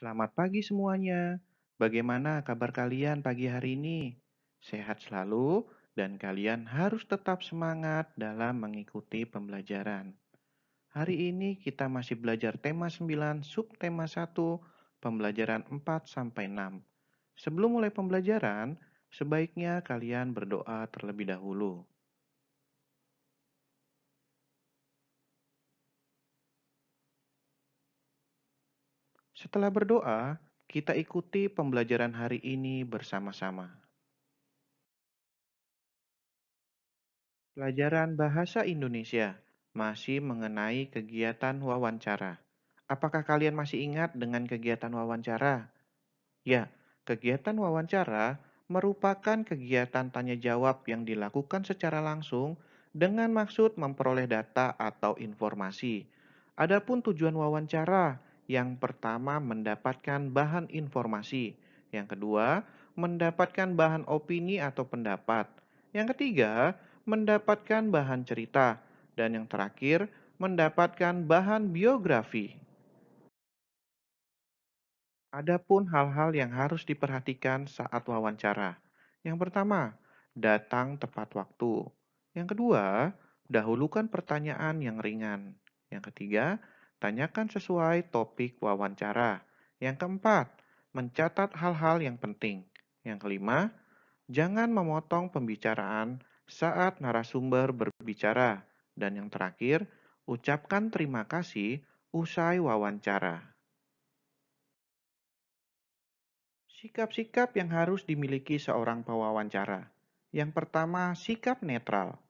Selamat pagi semuanya. Bagaimana kabar kalian pagi hari ini? Sehat selalu dan kalian harus tetap semangat dalam mengikuti pembelajaran. Hari ini kita masih belajar tema 9, subtema 1, pembelajaran 4 sampai 6. Sebelum mulai pembelajaran, sebaiknya kalian berdoa terlebih dahulu. Setelah berdoa, kita ikuti pembelajaran hari ini bersama-sama. Pelajaran Bahasa Indonesia masih mengenai kegiatan wawancara. Apakah kalian masih ingat dengan kegiatan wawancara? Ya, kegiatan wawancara merupakan kegiatan tanya jawab yang dilakukan secara langsung dengan maksud memperoleh data atau informasi. Adapun tujuan wawancara yang pertama mendapatkan bahan informasi, yang kedua mendapatkan bahan opini atau pendapat, yang ketiga mendapatkan bahan cerita, dan yang terakhir mendapatkan bahan biografi. Adapun hal-hal yang harus diperhatikan saat wawancara. Yang pertama, datang tepat waktu. Yang kedua, dahulukan pertanyaan yang ringan. Yang ketiga, Tanyakan sesuai topik wawancara. Yang keempat, mencatat hal-hal yang penting. Yang kelima, jangan memotong pembicaraan saat narasumber berbicara. Dan yang terakhir, ucapkan terima kasih usai wawancara. Sikap-sikap yang harus dimiliki seorang pewawancara. Yang pertama, sikap netral.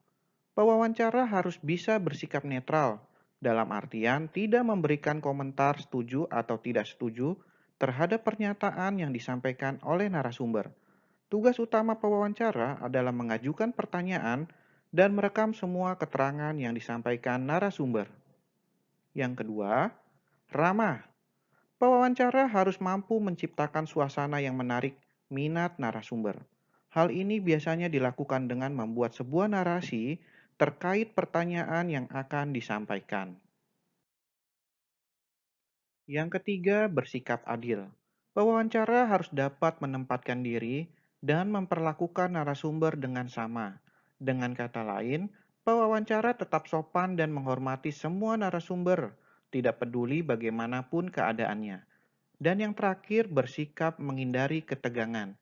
Pewawancara harus bisa bersikap netral dalam artian tidak memberikan komentar setuju atau tidak setuju terhadap pernyataan yang disampaikan oleh narasumber. Tugas utama pewawancara adalah mengajukan pertanyaan dan merekam semua keterangan yang disampaikan narasumber. Yang kedua, ramah. Pewawancara harus mampu menciptakan suasana yang menarik minat narasumber. Hal ini biasanya dilakukan dengan membuat sebuah narasi terkait pertanyaan yang akan disampaikan. Yang ketiga, bersikap adil. Pewawancara harus dapat menempatkan diri dan memperlakukan narasumber dengan sama. Dengan kata lain, pewawancara tetap sopan dan menghormati semua narasumber, tidak peduli bagaimanapun keadaannya. Dan yang terakhir, bersikap menghindari ketegangan.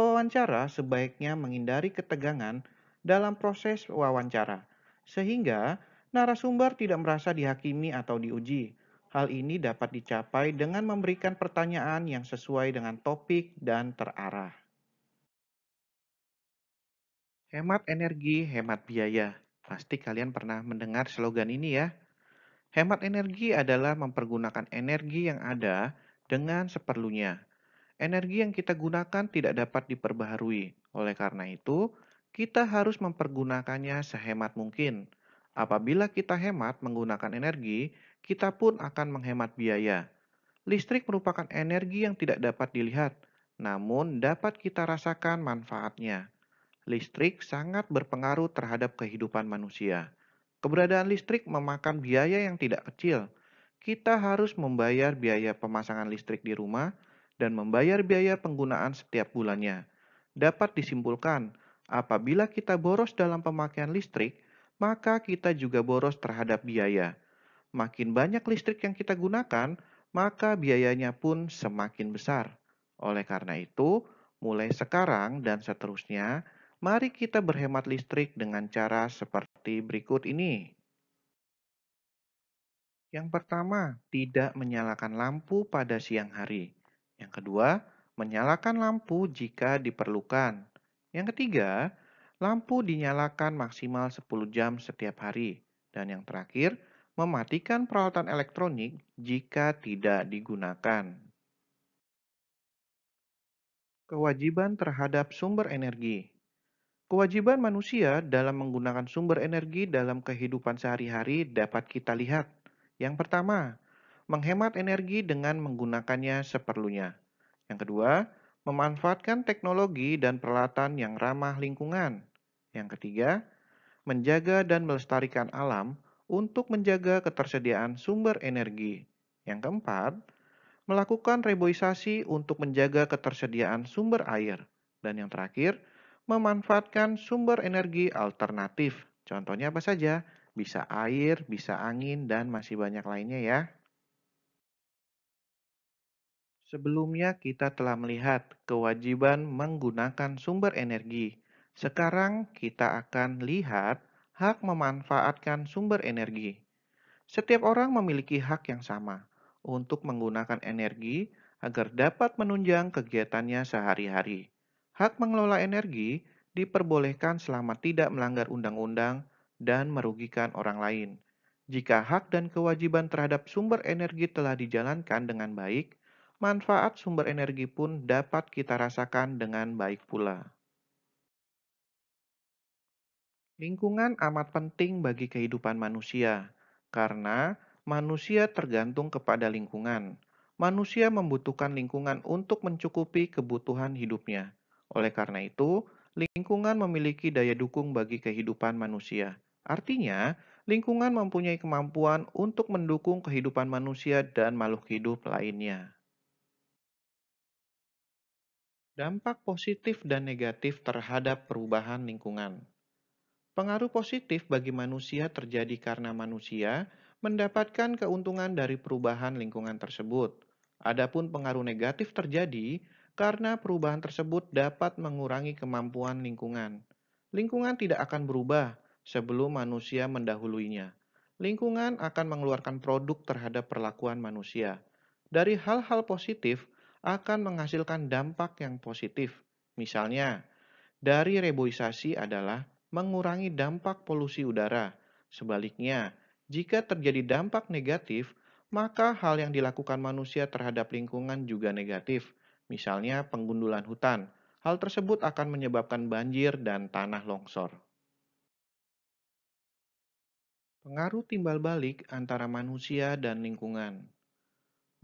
Pewawancara sebaiknya menghindari ketegangan dalam proses wawancara, sehingga narasumber tidak merasa dihakimi atau diuji. Hal ini dapat dicapai dengan memberikan pertanyaan yang sesuai dengan topik dan terarah. Hemat energi, hemat biaya. Pasti kalian pernah mendengar slogan ini ya. Hemat energi adalah mempergunakan energi yang ada dengan seperlunya. Energi yang kita gunakan tidak dapat diperbaharui. Oleh karena itu, kita harus mempergunakannya sehemat mungkin. Apabila kita hemat menggunakan energi, kita pun akan menghemat biaya. Listrik merupakan energi yang tidak dapat dilihat, namun dapat kita rasakan manfaatnya. Listrik sangat berpengaruh terhadap kehidupan manusia. Keberadaan listrik memakan biaya yang tidak kecil. Kita harus membayar biaya pemasangan listrik di rumah dan membayar biaya penggunaan setiap bulannya. Dapat disimpulkan, Apabila kita boros dalam pemakaian listrik, maka kita juga boros terhadap biaya. Makin banyak listrik yang kita gunakan, maka biayanya pun semakin besar. Oleh karena itu, mulai sekarang dan seterusnya, mari kita berhemat listrik dengan cara seperti berikut ini. Yang pertama, tidak menyalakan lampu pada siang hari. Yang kedua, menyalakan lampu jika diperlukan. Yang ketiga, lampu dinyalakan maksimal 10 jam setiap hari. Dan yang terakhir, mematikan peralatan elektronik jika tidak digunakan. Kewajiban terhadap sumber energi Kewajiban manusia dalam menggunakan sumber energi dalam kehidupan sehari-hari dapat kita lihat. Yang pertama, menghemat energi dengan menggunakannya seperlunya. Yang kedua, memanfaatkan teknologi dan peralatan yang ramah lingkungan. Yang ketiga, menjaga dan melestarikan alam untuk menjaga ketersediaan sumber energi. Yang keempat, melakukan reboisasi untuk menjaga ketersediaan sumber air. Dan yang terakhir, memanfaatkan sumber energi alternatif. Contohnya apa saja? Bisa air, bisa angin, dan masih banyak lainnya ya. Sebelumnya kita telah melihat kewajiban menggunakan sumber energi. Sekarang kita akan lihat hak memanfaatkan sumber energi. Setiap orang memiliki hak yang sama untuk menggunakan energi agar dapat menunjang kegiatannya sehari-hari. Hak mengelola energi diperbolehkan selama tidak melanggar undang-undang dan merugikan orang lain. Jika hak dan kewajiban terhadap sumber energi telah dijalankan dengan baik, manfaat sumber energi pun dapat kita rasakan dengan baik pula. Lingkungan amat penting bagi kehidupan manusia, karena manusia tergantung kepada lingkungan. Manusia membutuhkan lingkungan untuk mencukupi kebutuhan hidupnya. Oleh karena itu, lingkungan memiliki daya dukung bagi kehidupan manusia. Artinya, lingkungan mempunyai kemampuan untuk mendukung kehidupan manusia dan makhluk hidup lainnya. Dampak positif dan negatif terhadap perubahan lingkungan. Pengaruh positif bagi manusia terjadi karena manusia mendapatkan keuntungan dari perubahan lingkungan tersebut. Adapun pengaruh negatif terjadi karena perubahan tersebut dapat mengurangi kemampuan lingkungan. Lingkungan tidak akan berubah sebelum manusia mendahuluinya. Lingkungan akan mengeluarkan produk terhadap perlakuan manusia. Dari hal-hal positif, akan menghasilkan dampak yang positif. Misalnya, dari reboisasi adalah mengurangi dampak polusi udara. Sebaliknya, jika terjadi dampak negatif, maka hal yang dilakukan manusia terhadap lingkungan juga negatif, misalnya penggundulan hutan. Hal tersebut akan menyebabkan banjir dan tanah longsor. Pengaruh timbal balik antara manusia dan lingkungan.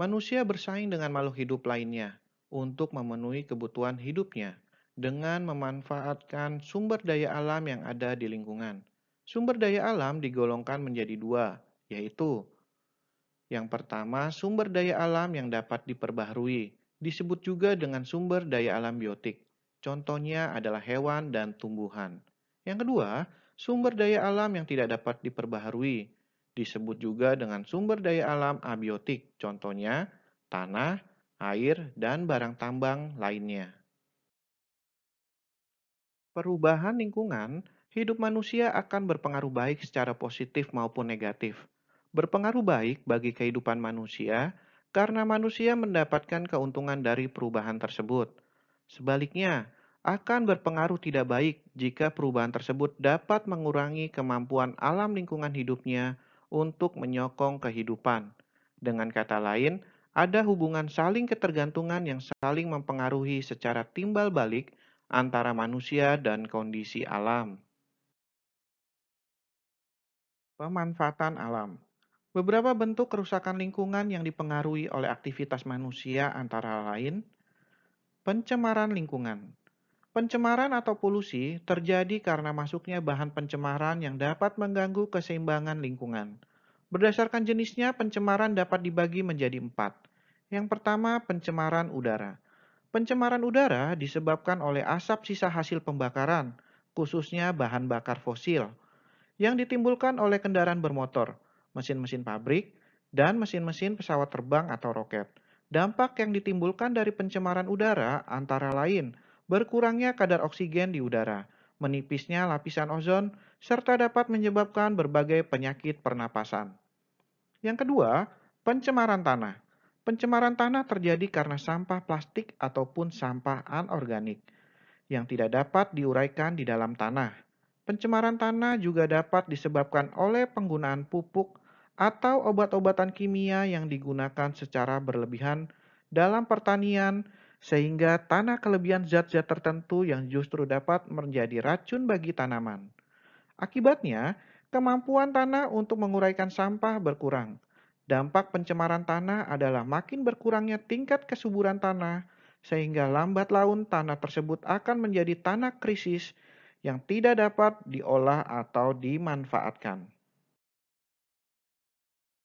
Manusia bersaing dengan makhluk hidup lainnya untuk memenuhi kebutuhan hidupnya dengan memanfaatkan sumber daya alam yang ada di lingkungan. Sumber daya alam digolongkan menjadi dua, yaitu yang pertama, sumber daya alam yang dapat diperbaharui, disebut juga dengan sumber daya alam biotik. Contohnya adalah hewan dan tumbuhan. Yang kedua, sumber daya alam yang tidak dapat diperbaharui, Disebut juga dengan sumber daya alam abiotik, contohnya tanah, air, dan barang tambang lainnya. Perubahan lingkungan, hidup manusia akan berpengaruh baik secara positif maupun negatif. Berpengaruh baik bagi kehidupan manusia karena manusia mendapatkan keuntungan dari perubahan tersebut. Sebaliknya, akan berpengaruh tidak baik jika perubahan tersebut dapat mengurangi kemampuan alam lingkungan hidupnya untuk menyokong kehidupan. Dengan kata lain, ada hubungan saling ketergantungan yang saling mempengaruhi secara timbal balik antara manusia dan kondisi alam. Pemanfaatan alam Beberapa bentuk kerusakan lingkungan yang dipengaruhi oleh aktivitas manusia antara lain Pencemaran lingkungan Pencemaran atau polusi terjadi karena masuknya bahan pencemaran yang dapat mengganggu keseimbangan lingkungan. Berdasarkan jenisnya, pencemaran dapat dibagi menjadi empat. Yang pertama, pencemaran udara. Pencemaran udara disebabkan oleh asap sisa hasil pembakaran, khususnya bahan bakar fosil, yang ditimbulkan oleh kendaraan bermotor, mesin-mesin pabrik, dan mesin-mesin pesawat terbang atau roket. Dampak yang ditimbulkan dari pencemaran udara antara lain berkurangnya kadar oksigen di udara, menipisnya lapisan ozon, serta dapat menyebabkan berbagai penyakit pernapasan. Yang kedua, pencemaran tanah. Pencemaran tanah terjadi karena sampah plastik ataupun sampah anorganik yang tidak dapat diuraikan di dalam tanah. Pencemaran tanah juga dapat disebabkan oleh penggunaan pupuk atau obat-obatan kimia yang digunakan secara berlebihan dalam pertanian sehingga tanah kelebihan zat-zat tertentu yang justru dapat menjadi racun bagi tanaman. Akibatnya, kemampuan tanah untuk menguraikan sampah berkurang. Dampak pencemaran tanah adalah makin berkurangnya tingkat kesuburan tanah, sehingga lambat laun tanah tersebut akan menjadi tanah krisis yang tidak dapat diolah atau dimanfaatkan.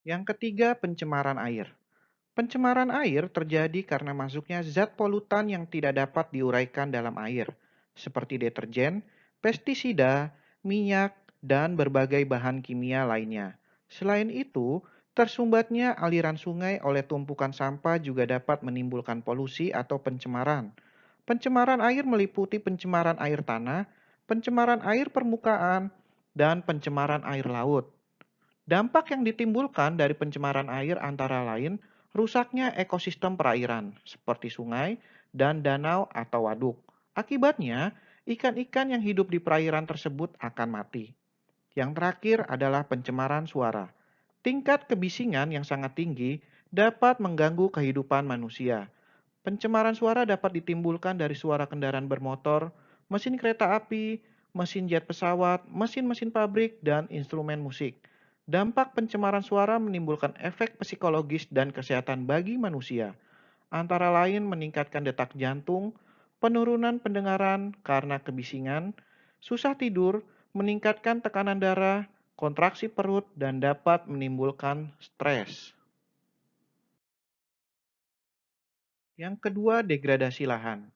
Yang ketiga, pencemaran air. Pencemaran air terjadi karena masuknya zat polutan yang tidak dapat diuraikan dalam air, seperti deterjen, pestisida, minyak, dan berbagai bahan kimia lainnya. Selain itu, tersumbatnya aliran sungai oleh tumpukan sampah juga dapat menimbulkan polusi atau pencemaran. Pencemaran air meliputi pencemaran air tanah, pencemaran air permukaan, dan pencemaran air laut. Dampak yang ditimbulkan dari pencemaran air antara lain rusaknya ekosistem perairan seperti sungai dan danau atau waduk. Akibatnya, ikan-ikan yang hidup di perairan tersebut akan mati. Yang terakhir adalah pencemaran suara. Tingkat kebisingan yang sangat tinggi dapat mengganggu kehidupan manusia. Pencemaran suara dapat ditimbulkan dari suara kendaraan bermotor, mesin kereta api, mesin jet pesawat, mesin-mesin pabrik, dan instrumen musik. Dampak pencemaran suara menimbulkan efek psikologis dan kesehatan bagi manusia, antara lain meningkatkan detak jantung, penurunan pendengaran karena kebisingan, susah tidur, meningkatkan tekanan darah, kontraksi perut, dan dapat menimbulkan stres. Yang kedua, degradasi lahan.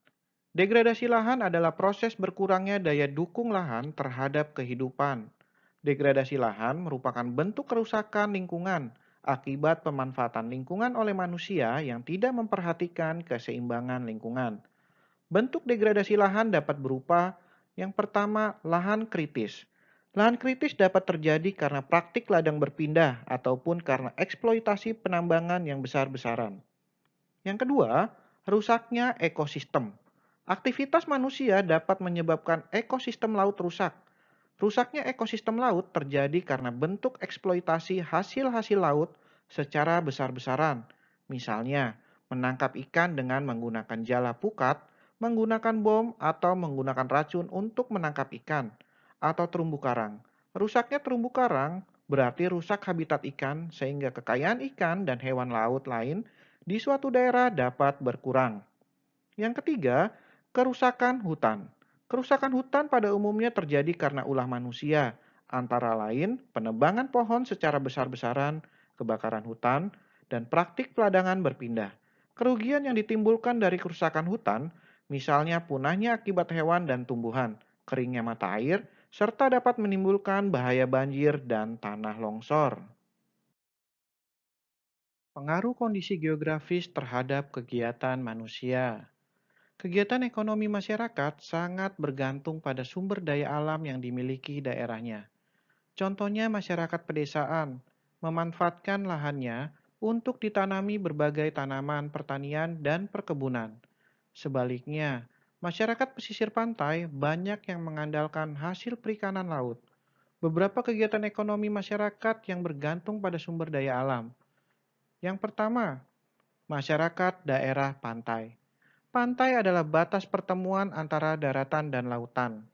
Degradasi lahan adalah proses berkurangnya daya dukung lahan terhadap kehidupan. Degradasi lahan merupakan bentuk kerusakan lingkungan akibat pemanfaatan lingkungan oleh manusia yang tidak memperhatikan keseimbangan lingkungan. Bentuk degradasi lahan dapat berupa yang pertama, lahan kritis. Lahan kritis dapat terjadi karena praktik ladang berpindah ataupun karena eksploitasi penambangan yang besar-besaran. Yang kedua, rusaknya ekosistem. Aktivitas manusia dapat menyebabkan ekosistem laut rusak. Rusaknya ekosistem laut terjadi karena bentuk eksploitasi hasil-hasil laut secara besar-besaran. Misalnya, menangkap ikan dengan menggunakan jala pukat menggunakan bom atau menggunakan racun untuk menangkap ikan atau terumbu karang. Rusaknya terumbu karang berarti rusak habitat ikan sehingga kekayaan ikan dan hewan laut lain di suatu daerah dapat berkurang. Yang ketiga, kerusakan hutan. Kerusakan hutan pada umumnya terjadi karena ulah manusia, antara lain penebangan pohon secara besar-besaran, kebakaran hutan, dan praktik peladangan berpindah. Kerugian yang ditimbulkan dari kerusakan hutan misalnya punahnya akibat hewan dan tumbuhan, keringnya mata air, serta dapat menimbulkan bahaya banjir dan tanah longsor. Pengaruh kondisi geografis terhadap kegiatan manusia. Kegiatan ekonomi masyarakat sangat bergantung pada sumber daya alam yang dimiliki daerahnya. Contohnya masyarakat pedesaan memanfaatkan lahannya untuk ditanami berbagai tanaman pertanian dan perkebunan Sebaliknya, masyarakat pesisir pantai banyak yang mengandalkan hasil perikanan laut. Beberapa kegiatan ekonomi masyarakat yang bergantung pada sumber daya alam. Yang pertama, masyarakat daerah pantai. Pantai adalah batas pertemuan antara daratan dan lautan.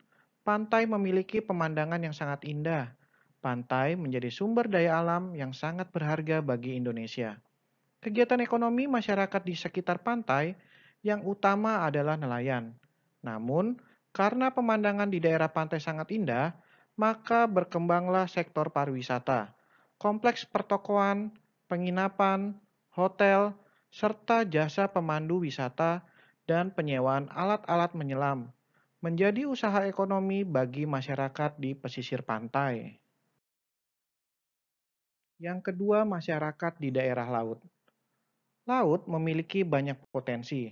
Pantai memiliki pemandangan yang sangat indah. Pantai menjadi sumber daya alam yang sangat berharga bagi Indonesia. Kegiatan ekonomi masyarakat di sekitar pantai yang utama adalah nelayan. Namun, karena pemandangan di daerah pantai sangat indah, maka berkembanglah sektor pariwisata. Kompleks pertokoan, penginapan, hotel, serta jasa pemandu wisata dan penyewaan alat-alat menyelam menjadi usaha ekonomi bagi masyarakat di pesisir pantai. Yang kedua, masyarakat di daerah laut. Laut memiliki banyak potensi,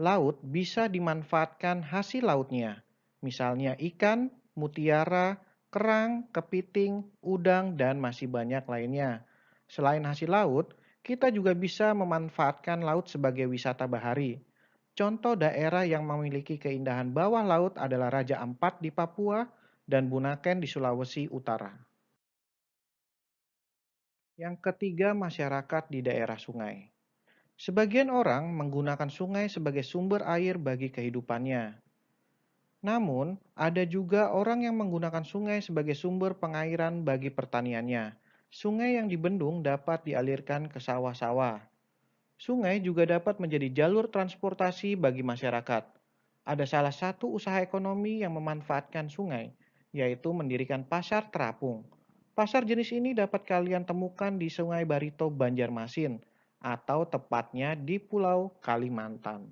laut bisa dimanfaatkan hasil lautnya, misalnya ikan, mutiara, kerang, kepiting, udang, dan masih banyak lainnya. Selain hasil laut, kita juga bisa memanfaatkan laut sebagai wisata bahari. Contoh daerah yang memiliki keindahan bawah laut adalah Raja Ampat di Papua dan Bunaken di Sulawesi Utara. Yang ketiga, masyarakat di daerah sungai. Sebagian orang menggunakan sungai sebagai sumber air bagi kehidupannya. Namun, ada juga orang yang menggunakan sungai sebagai sumber pengairan bagi pertaniannya. Sungai yang dibendung dapat dialirkan ke sawah-sawah. Sungai juga dapat menjadi jalur transportasi bagi masyarakat. Ada salah satu usaha ekonomi yang memanfaatkan sungai, yaitu mendirikan pasar terapung. Pasar jenis ini dapat kalian temukan di Sungai Barito, Banjarmasin, atau tepatnya di Pulau Kalimantan.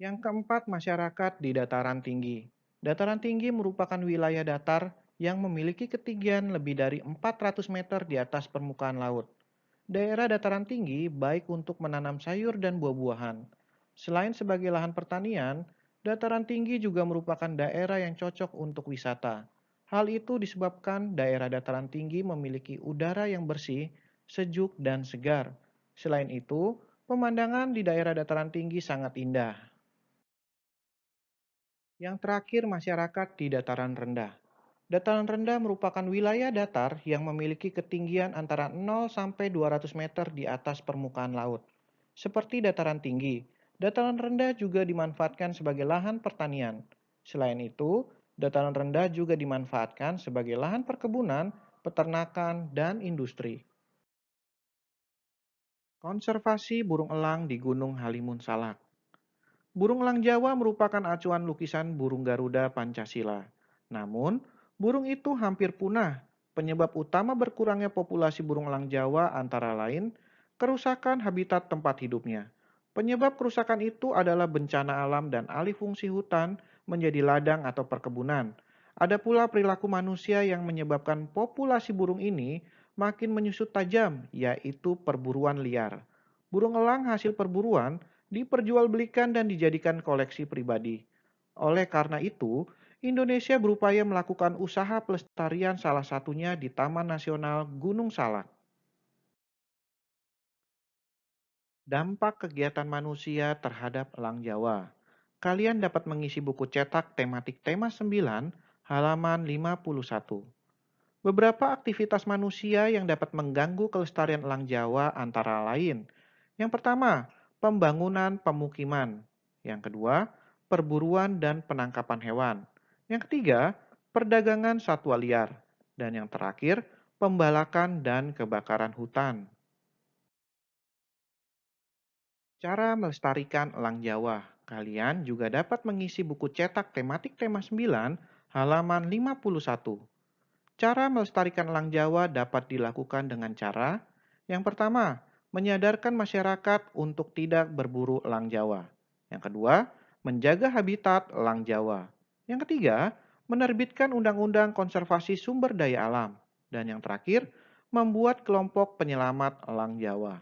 Yang keempat, masyarakat di dataran tinggi. Dataran tinggi merupakan wilayah datar yang memiliki ketinggian lebih dari 400 meter di atas permukaan laut. Daerah dataran tinggi baik untuk menanam sayur dan buah-buahan. Selain sebagai lahan pertanian, dataran tinggi juga merupakan daerah yang cocok untuk wisata. Hal itu disebabkan daerah dataran tinggi memiliki udara yang bersih sejuk, dan segar. Selain itu, pemandangan di daerah dataran tinggi sangat indah. Yang terakhir, masyarakat di dataran rendah. Dataran rendah merupakan wilayah datar yang memiliki ketinggian antara 0 sampai 200 meter di atas permukaan laut. Seperti dataran tinggi, dataran rendah juga dimanfaatkan sebagai lahan pertanian. Selain itu, dataran rendah juga dimanfaatkan sebagai lahan perkebunan, peternakan, dan industri. Konservasi burung elang di Gunung Halimun Salak. Burung elang Jawa merupakan acuan lukisan burung Garuda Pancasila. Namun, burung itu hampir punah. Penyebab utama berkurangnya populasi burung elang Jawa antara lain kerusakan habitat tempat hidupnya. Penyebab kerusakan itu adalah bencana alam dan alih fungsi hutan menjadi ladang atau perkebunan. Ada pula perilaku manusia yang menyebabkan populasi burung ini makin menyusut tajam, yaitu perburuan liar. Burung elang hasil perburuan diperjualbelikan dan dijadikan koleksi pribadi. Oleh karena itu, Indonesia berupaya melakukan usaha pelestarian salah satunya di Taman Nasional Gunung Salak. Dampak kegiatan manusia terhadap elang Jawa. Kalian dapat mengisi buku cetak tematik tema 9 halaman 51. Beberapa aktivitas manusia yang dapat mengganggu kelestarian elang Jawa antara lain. Yang pertama, pembangunan pemukiman. Yang kedua, perburuan dan penangkapan hewan. Yang ketiga, perdagangan satwa liar. Dan yang terakhir, pembalakan dan kebakaran hutan. Cara melestarikan elang Jawa. Kalian juga dapat mengisi buku cetak tematik tema 9 halaman 51 Cara melestarikan elang Jawa dapat dilakukan dengan cara yang pertama, menyadarkan masyarakat untuk tidak berburu elang Jawa. Yang kedua, menjaga habitat elang Jawa. Yang ketiga, menerbitkan undang-undang konservasi sumber daya alam. Dan yang terakhir, membuat kelompok penyelamat elang Jawa.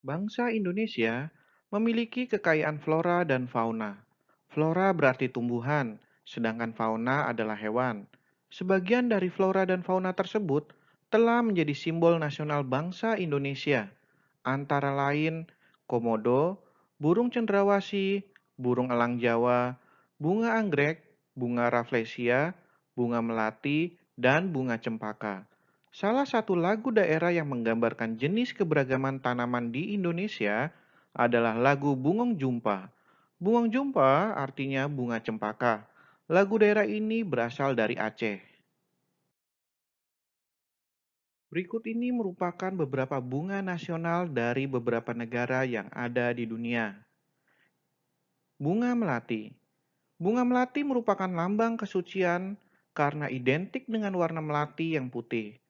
Bangsa Indonesia memiliki kekayaan flora dan fauna. Flora berarti tumbuhan, sedangkan fauna adalah hewan. Sebagian dari flora dan fauna tersebut telah menjadi simbol nasional bangsa Indonesia, antara lain komodo, burung cendrawasi, burung elang Jawa, bunga anggrek, bunga rafflesia, bunga melati, dan bunga cempaka. Salah satu lagu daerah yang menggambarkan jenis keberagaman tanaman di Indonesia adalah lagu Bungong Jumpa. Bungong Jumpa artinya bunga cempaka. Lagu daerah ini berasal dari Aceh. Berikut ini merupakan beberapa bunga nasional dari beberapa negara yang ada di dunia. Bunga melati. Bunga melati merupakan lambang kesucian karena identik dengan warna melati yang putih.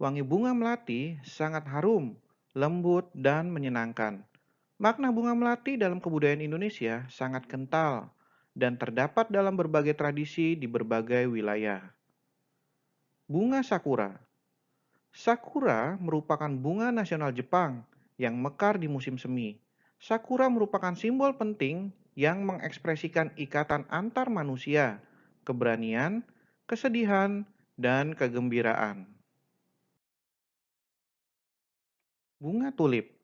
Wangi bunga melati sangat harum, lembut, dan menyenangkan. Makna bunga melati dalam kebudayaan Indonesia sangat kental, dan terdapat dalam berbagai tradisi di berbagai wilayah. Bunga sakura. Sakura merupakan bunga nasional Jepang yang mekar di musim semi. Sakura merupakan simbol penting yang mengekspresikan ikatan antar manusia, keberanian, kesedihan, dan kegembiraan. Bunga tulip.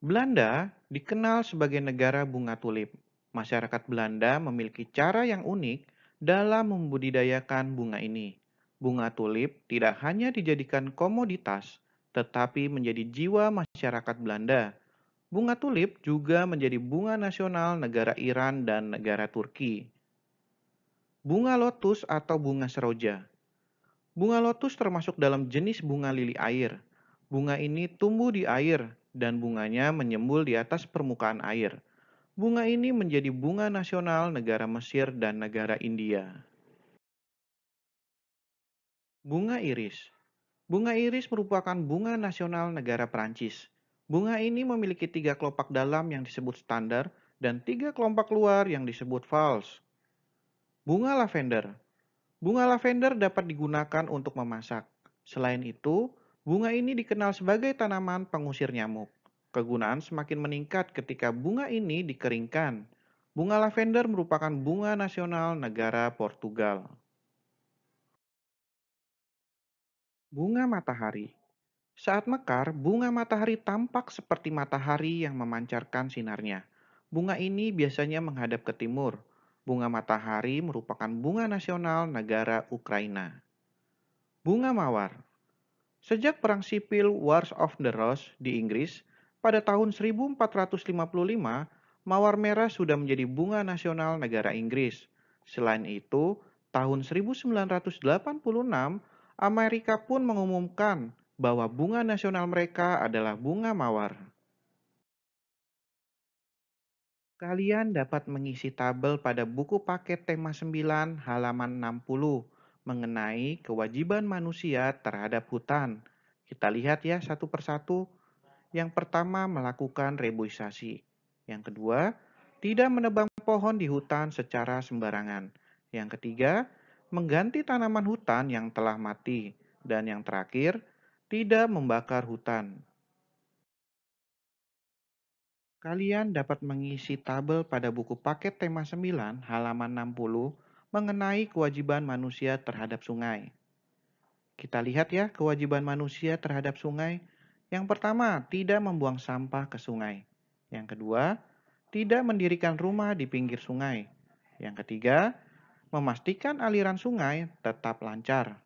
Belanda dikenal sebagai negara bunga tulip Masyarakat Belanda memiliki cara yang unik dalam membudidayakan bunga ini. Bunga tulip tidak hanya dijadikan komoditas, tetapi menjadi jiwa masyarakat Belanda. Bunga tulip juga menjadi bunga nasional negara Iran dan negara Turki. Bunga lotus atau bunga seroja. Bunga lotus termasuk dalam jenis bunga lili air. Bunga ini tumbuh di air dan bunganya menyembul di atas permukaan air bunga ini menjadi bunga nasional negara Mesir dan negara India. Bunga iris Bunga iris merupakan bunga nasional negara Perancis. Bunga ini memiliki tiga kelopak dalam yang disebut standar dan tiga kelopak luar yang disebut false. Bunga lavender Bunga lavender dapat digunakan untuk memasak. Selain itu, bunga ini dikenal sebagai tanaman pengusir nyamuk. Kegunaan semakin meningkat ketika bunga ini dikeringkan. Bunga lavender merupakan bunga nasional negara Portugal. Bunga matahari saat mekar, bunga matahari tampak seperti matahari yang memancarkan sinarnya. Bunga ini biasanya menghadap ke timur. Bunga matahari merupakan bunga nasional negara Ukraina. Bunga mawar. Sejak Perang Sipil Wars of the Rose di Inggris, pada tahun 1455, mawar merah sudah menjadi bunga nasional negara Inggris. Selain itu, tahun 1986, Amerika pun mengumumkan bahwa bunga nasional mereka adalah bunga mawar. Kalian dapat mengisi tabel pada buku paket tema 9 halaman 60 mengenai kewajiban manusia terhadap hutan. Kita lihat ya satu persatu. Yang pertama, melakukan reboisasi. Yang kedua, tidak menebang pohon di hutan secara sembarangan. Yang ketiga, mengganti tanaman hutan yang telah mati. Dan yang terakhir, tidak membakar hutan. Kalian dapat mengisi tabel pada buku paket tema 9 halaman 60 mengenai kewajiban manusia terhadap sungai. Kita lihat ya kewajiban manusia terhadap sungai yang pertama, tidak membuang sampah ke sungai. Yang kedua, tidak mendirikan rumah di pinggir sungai. Yang ketiga, memastikan aliran sungai tetap lancar.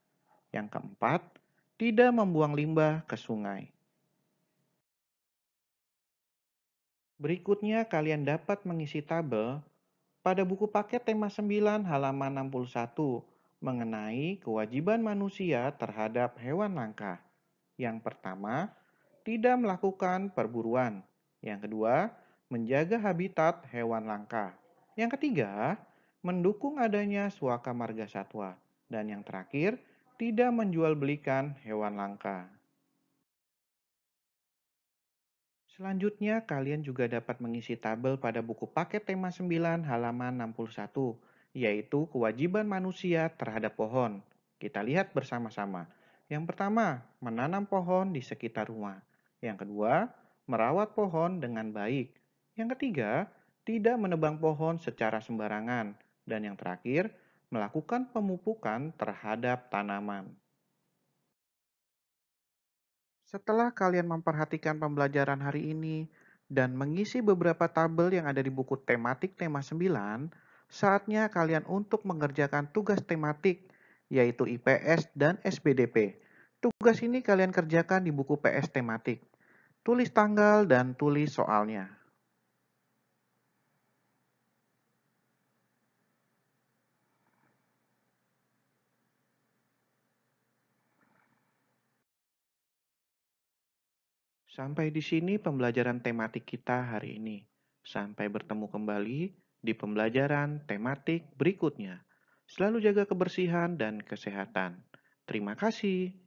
Yang keempat, tidak membuang limbah ke sungai. Berikutnya kalian dapat mengisi tabel pada buku paket tema 9 halaman 61 mengenai kewajiban manusia terhadap hewan langka. Yang pertama, tidak melakukan perburuan. Yang kedua, menjaga habitat hewan langka. Yang ketiga, mendukung adanya suaka marga satwa. Dan yang terakhir, tidak menjual belikan hewan langka. Selanjutnya, kalian juga dapat mengisi tabel pada buku paket tema 9 halaman 61, yaitu kewajiban manusia terhadap pohon. Kita lihat bersama-sama. Yang pertama, menanam pohon di sekitar rumah. Yang kedua, merawat pohon dengan baik. Yang ketiga, tidak menebang pohon secara sembarangan. Dan yang terakhir, melakukan pemupukan terhadap tanaman. Setelah kalian memperhatikan pembelajaran hari ini dan mengisi beberapa tabel yang ada di buku tematik tema 9, saatnya kalian untuk mengerjakan tugas tematik, yaitu IPS dan SBDP. Tugas ini kalian kerjakan di buku PS tematik. Tulis tanggal dan tulis soalnya. Sampai di sini pembelajaran tematik kita hari ini. Sampai bertemu kembali di pembelajaran tematik berikutnya. Selalu jaga kebersihan dan kesehatan. Terima kasih.